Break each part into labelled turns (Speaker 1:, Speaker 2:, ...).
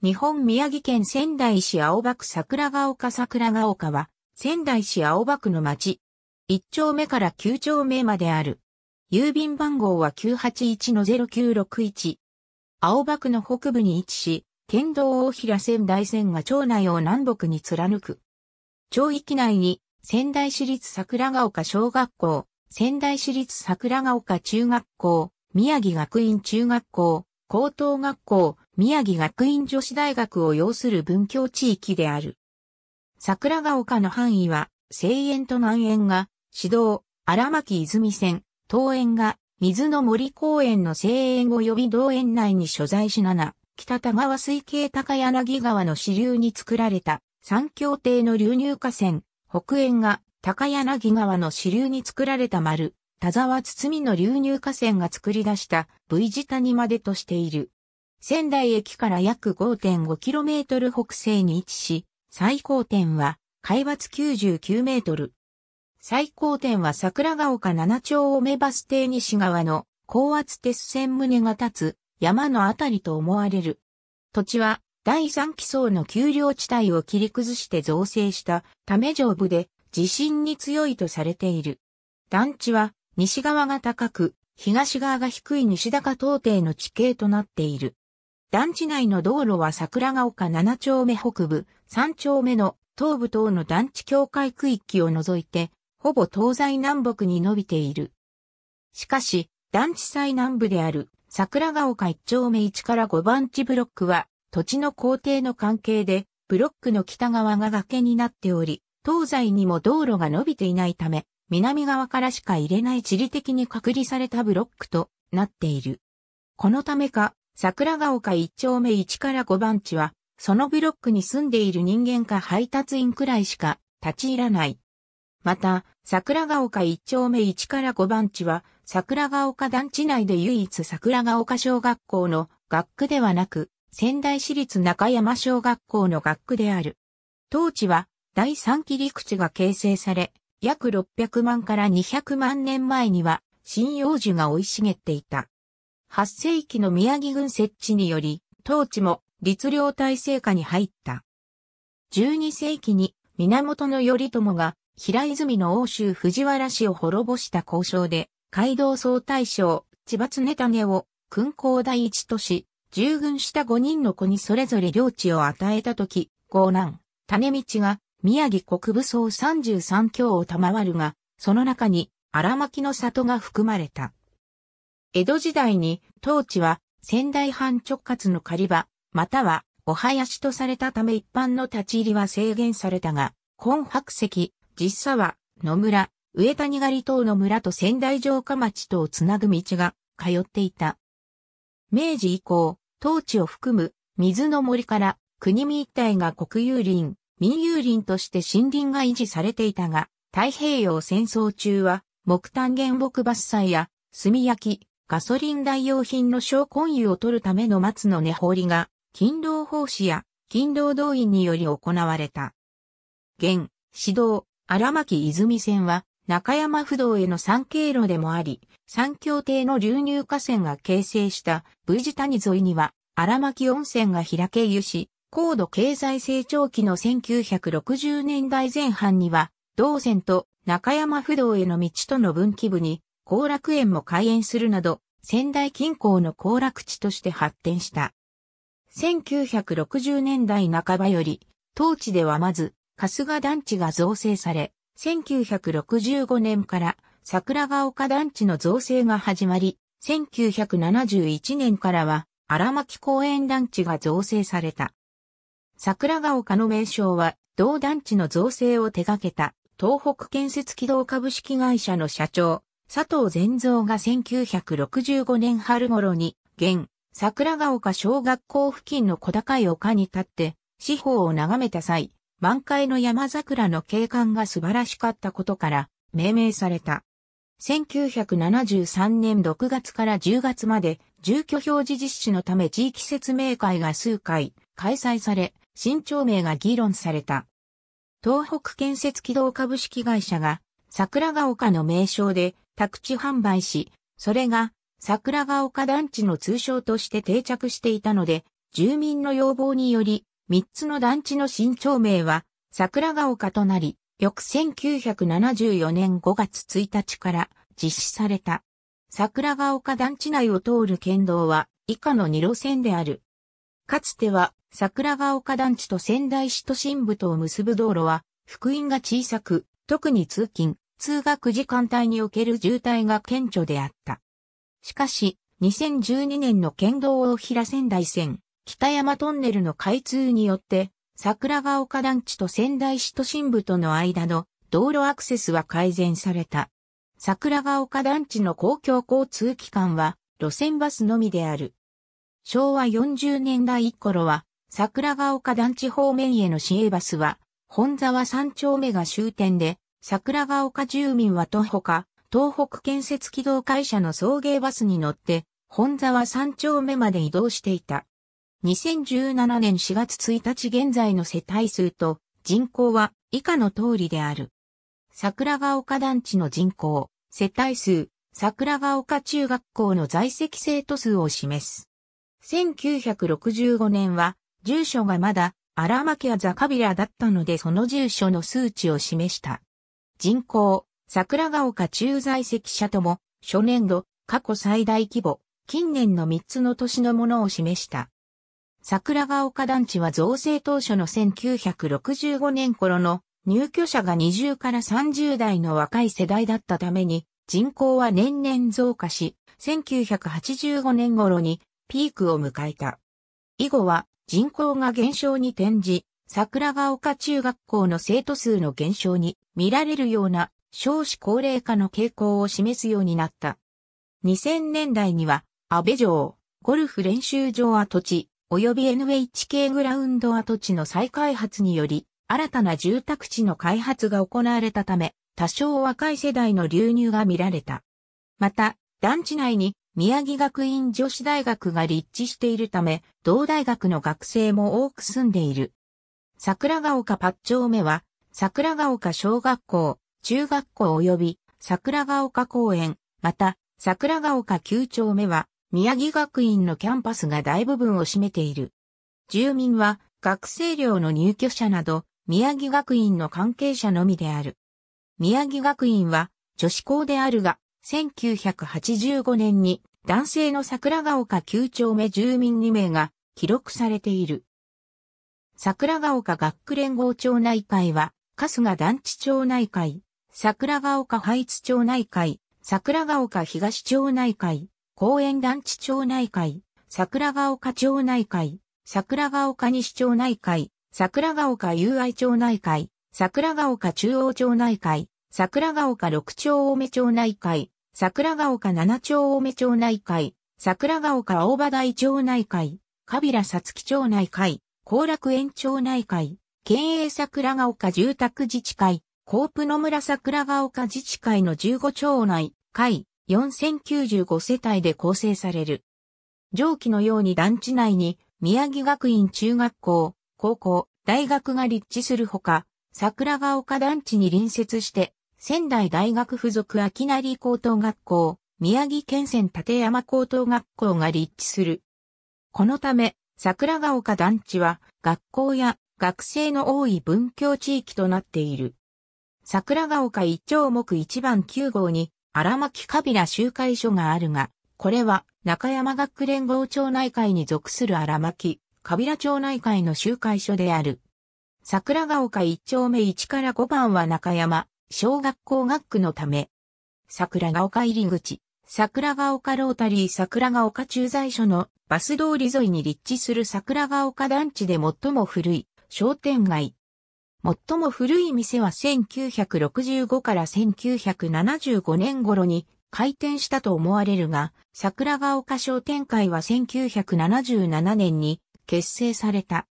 Speaker 1: 日本宮城県仙台市青葉区桜ヶ丘桜ヶ丘は、仙台市青葉区の町。1丁目から9丁目まである。郵便番号は981-0961。青葉区の北部に位置し、県道大平仙台線が町内を南北に貫く。町域内に、仙台市立桜ヶ丘小学校、仙台市立桜ヶ丘中学校、宮城学院中学校、高等学校、宮城学院女子大学を要する文教地域である。桜ヶ丘の範囲は、西園と南園が、指導、荒牧泉線、東園が、水の森公園の西園及び道園内に所在し七、北田川水系高柳川の支流に作られた、三峡亭の流入河川、北園が、高柳川の支流に作られた丸、田沢堤の流入河川が作り出した V 字谷までとしている。仙台駅から約 5.5km 北西に位置し、最高点は海抜99メートル。最高点は桜ヶ丘七丁尾目バス停西側の高圧鉄線棟が立つ山のあたりと思われる。土地は第三基層の丘陵地帯を切り崩して造成したため丈夫で地震に強いとされている。団地は西側が高く、東側が低い西高東低の地形となっている。団地内の道路は桜ヶ丘7丁目北部、3丁目の東部等の団地境界区域を除いて、ほぼ東西南北に伸びている。しかし、団地最南部である桜ヶ丘1丁目1から5番地ブロックは、土地の工程の関係で、ブロックの北側が崖になっており、東西にも道路が伸びていないため、南側からしか入れない地理的に隔離されたブロックとなっている。このためか、桜ヶ丘一丁目1から5番地は、そのブロックに住んでいる人間か配達員くらいしか立ち入らない。また、桜ヶ丘一丁目1から5番地は、桜ヶ丘団地内で唯一桜ヶ丘小学校の学区ではなく、仙台市立中山小学校の学区である。当地は、第三期陸地が形成され、約600万から200万年前には、針葉樹が生い茂っていた。8世紀の宮城軍設置により、当地も律令体制下に入った。12世紀に源頼朝が平泉の欧州藤原氏を滅ぼした交渉で、街道総大将、千葉常種を勲功第一とし、従軍した5人の子にそれぞれ領地を与えたとき、豪南、種道が宮城国武装33教を賜るが、その中に荒巻の里が含まれた。江戸時代に、当地は仙台藩直轄の狩場、またはお囃子とされたため一般の立ち入りは制限されたが、今白石、実際は野村、上谷狩等の村と仙台城下町とをつなぐ道が通っていた。明治以降、当地を含む水の森から国見一帯が国有林、民有林として森林が維持されていたが、太平洋戦争中は木炭原木伐採や炭焼き、ガソリン代用品の小根油を取るための松の根掘りが、勤労奉仕や勤労動員により行われた。現、指導、荒牧泉線は、中山不動への三経路でもあり、三協定の流入河川が形成した V 字谷沿いには、荒牧温泉が開け湯し、高度経済成長期の1960年代前半には、道線と中山不動への道との分岐部に後楽園も開園するなど、仙台近郊の行楽地として発展した。1960年代半ばより、当地ではまず、春日団地が造成され、1965年から桜ヶ丘団地の造成が始まり、1971年からは荒牧公園団地が造成された。桜ヶ丘の名称は、同団地の造成を手掛けた東北建設機動株式会社の社長、佐藤善造が1965年春頃に、現、桜ヶ丘小学校付近の小高い丘に立って、四方を眺めた際、満開の山桜の景観が素晴らしかったことから、命名された。1973年6月から10月まで、住居表示実施のため地域説明会が数回開催され、新町名が議論された。東北建設機動株式会社が桜ヶ丘の名称で宅地販売し、それが桜ヶ丘団地の通称として定着していたので、住民の要望により、3つの団地の新町名は桜ヶ丘となり、翌1974年5月1日から実施された。桜ヶ丘団地内を通る県道は以下の2路線である。かつては桜ヶ丘団地と仙台市都心部とを結ぶ道路は、福音が小さく、特に通勤、通学時間帯における渋滞が顕著であった。しかし、2012年の県道大平仙台線、北山トンネルの開通によって、桜ヶ丘団地と仙台市都心部との間の道路アクセスは改善された。桜ヶ丘団地の公共交通機関は路線バスのみである。昭和40年代頃は桜ヶ丘団地方面への市営バスは本沢3丁目が終点で桜ヶ丘住民は徒歩か、東北建設機動会社の送迎バスに乗って、本沢三丁目まで移動していた。2017年4月1日現在の世帯数と人口は以下の通りである。桜ヶ丘団地の人口、世帯数、桜ヶ丘中学校の在籍生徒数を示す。1965年は、住所がまだ、荒巻やザカビラだったのでその住所の数値を示した。人口、桜ヶ丘駐在席者とも、初年度、過去最大規模、近年の3つの年のものを示した。桜ヶ丘団地は造成当初の1965年頃の入居者が20から30代の若い世代だったために人口は年々増加し、1985年頃にピークを迎えた。以後は人口が減少に転じ、桜ヶ丘中学校の生徒数の減少に見られるような少子高齢化の傾向を示すようになった。2000年代には、安倍城、ゴルフ練習場跡地、及び NHK グラウンド跡地の再開発により、新たな住宅地の開発が行われたため、多少若い世代の流入が見られた。また、団地内に宮城学院女子大学が立地しているため、同大学の学生も多く住んでいる。桜ヶ丘八丁目は、桜ヶ丘小学校、中学校及び桜ヶ丘公園、また桜ヶ丘九丁目は、宮城学院のキャンパスが大部分を占めている。住民は学生寮の入居者など、宮城学院の関係者のみである。宮城学院は女子校であるが、1985年に男性の桜ヶ丘9丁目住民2名が記録されている。桜ヶ丘学区連合町内会は、春日団地町内会、桜ヶ丘ハイツ町内会、桜ヶ丘東町内会、公園団地町内会、桜ヶ丘町内会、桜ヶ丘西町内会、桜ヶ丘友愛町内会、桜ヶ丘中央町内会、桜ヶ丘六町青梅町内会、桜ヶ丘七町青梅町内会、桜ヶ丘大場台町内会、カビラさつき町内会、後楽園町内会、県営桜ヶ丘住宅自治会、甲府野村桜ヶ丘自治会の15町内、会、4095世帯で構成される。上記のように団地内に、宮城学院中学校、高校、大学が立地するほか、桜ヶ丘団地に隣接して、仙台大学附属秋成高等学校、宮城県線立山高等学校が立地する。このため、桜ヶ丘団地は学校や学生の多い文教地域となっている。桜ヶ丘一丁目一番9号に荒牧カビラ集会所があるが、これは中山学連合町内会に属する荒牧カビラ町内会の集会所である。桜ヶ丘一丁目一から五番は中山小学校学区のため、桜ヶ丘入り口。桜ヶ丘ロータリー桜ヶ丘駐在所のバス通り沿いに立地する桜ヶ丘団地で最も古い商店街。最も古い店は1965から1975年頃に開店したと思われるが、桜ヶ丘商店会は1977年に結成された。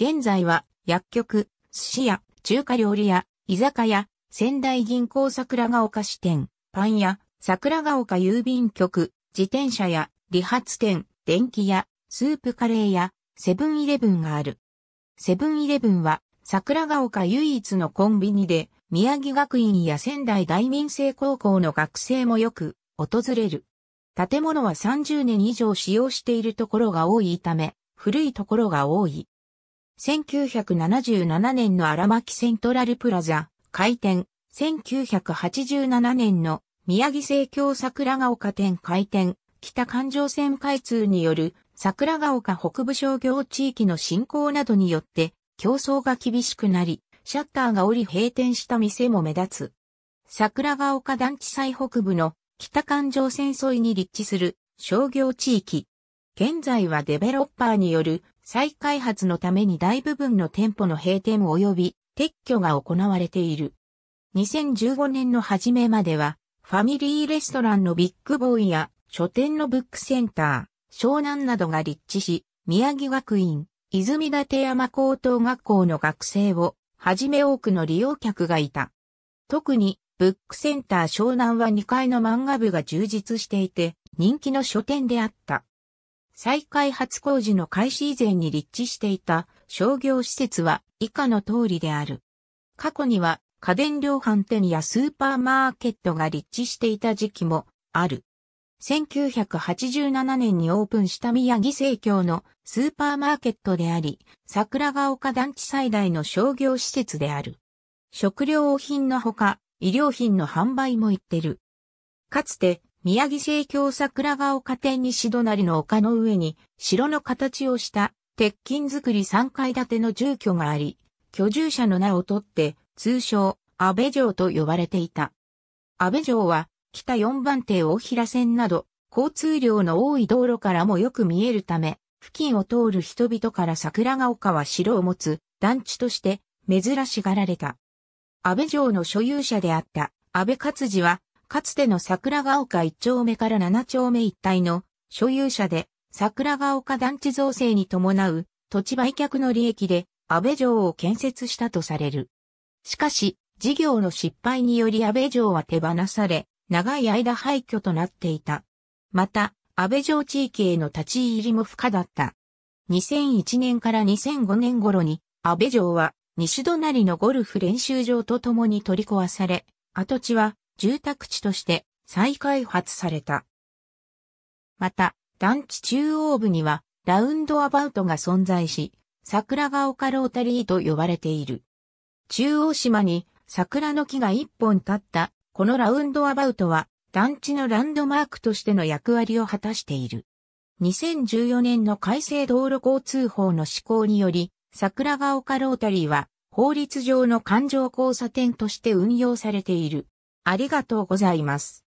Speaker 1: 現在は薬局、寿司屋、中華料理屋、居酒屋、仙台銀行桜ヶ丘支店、パン屋、桜ヶ丘郵便局、自転車や理髪店、電気屋、スープカレー屋、セブンイレブンがある。セブンイレブンは桜ヶ丘唯一のコンビニで、宮城学院や仙台大民生高校の学生もよく訪れる。建物は30年以上使用しているところが多いため、古いところが多い。1977年の荒牧セントラルプラザ、開店。1987年の宮城生協桜ヶ丘店開店、北環状線開通による桜ヶ丘北部商業地域の振興などによって競争が厳しくなり、シャッターが降り閉店した店も目立つ。桜ヶ丘団地最北部の北環状線沿いに立地する商業地域。現在はデベロッパーによる再開発のために大部分の店舗の閉店及び撤去が行われている。2015年の初めまではファミリーレストランのビッグボーイや書店のブックセンター、湘南などが立地し、宮城学院、泉立山高等学校の学生をはじめ多くの利用客がいた。特に、ブックセンター湘南は2階の漫画部が充実していて、人気の書店であった。再開発工事の開始以前に立地していた商業施設は以下の通りである。過去には家電量販店やスーパーマーケットが立地していた時期もある。1987年にオープンした宮城生協のスーパーマーケットであり、桜ヶ丘団地最大の商業施設である。食料品のほか、医療品の販売も行ってる。かつて、宮城生協桜ヶ丘店西隣の丘の上に、城の形をした鉄筋作り3階建ての住居があり、居住者の名を取って、通称、安倍城と呼ばれていた。安倍城は、北四番艇大平線など、交通量の多い道路からもよく見えるため、付近を通る人々から桜ヶ丘は城を持つ団地として珍しがられた。安倍城の所有者であった安倍勝次は、かつての桜ヶ丘1丁目から7丁目一帯の所有者で桜ヶ丘団地造成に伴う土地売却の利益で安倍城を建設したとされる。しかし、事業の失敗により安倍城は手放され、長い間廃墟となっていた。また、安倍城地域への立ち入りも不可だった。2001年から2005年頃に、安倍城は西隣のゴルフ練習場と共に取り壊され、跡地は住宅地として再開発された。また、団地中央部にはラウンドアバウトが存在し、桜が丘ロータリーと呼ばれている。中央島に桜の木が一本立ったこのラウンドアバウトは団地のランドマークとしての役割を果たしている。2014年の改正道路交通法の施行により、桜ヶ丘ロータリーは法律上の環状交差点として運用されている。ありがとうございます。